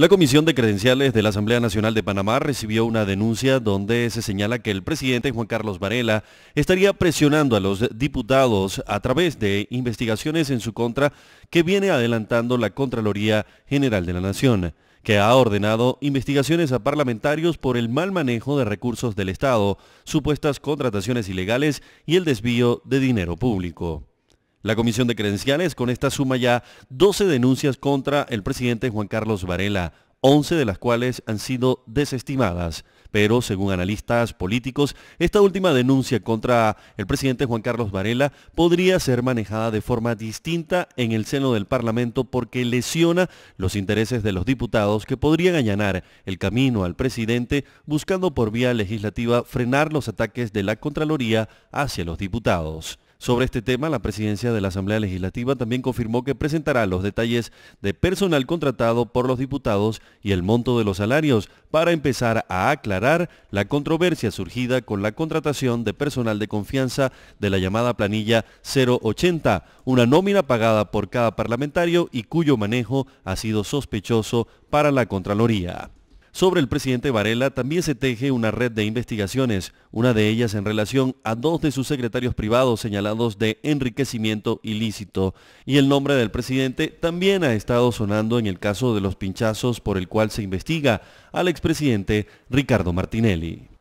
La Comisión de Credenciales de la Asamblea Nacional de Panamá recibió una denuncia donde se señala que el presidente Juan Carlos Varela estaría presionando a los diputados a través de investigaciones en su contra que viene adelantando la Contraloría General de la Nación, que ha ordenado investigaciones a parlamentarios por el mal manejo de recursos del Estado, supuestas contrataciones ilegales y el desvío de dinero público. La Comisión de Credenciales con esta suma ya 12 denuncias contra el presidente Juan Carlos Varela, 11 de las cuales han sido desestimadas. Pero según analistas políticos, esta última denuncia contra el presidente Juan Carlos Varela podría ser manejada de forma distinta en el seno del Parlamento porque lesiona los intereses de los diputados que podrían allanar el camino al presidente buscando por vía legislativa frenar los ataques de la Contraloría hacia los diputados. Sobre este tema, la presidencia de la Asamblea Legislativa también confirmó que presentará los detalles de personal contratado por los diputados y el monto de los salarios para empezar a aclarar la controversia surgida con la contratación de personal de confianza de la llamada planilla 080, una nómina pagada por cada parlamentario y cuyo manejo ha sido sospechoso para la Contraloría. Sobre el presidente Varela también se teje una red de investigaciones, una de ellas en relación a dos de sus secretarios privados señalados de enriquecimiento ilícito. Y el nombre del presidente también ha estado sonando en el caso de los pinchazos por el cual se investiga al expresidente Ricardo Martinelli.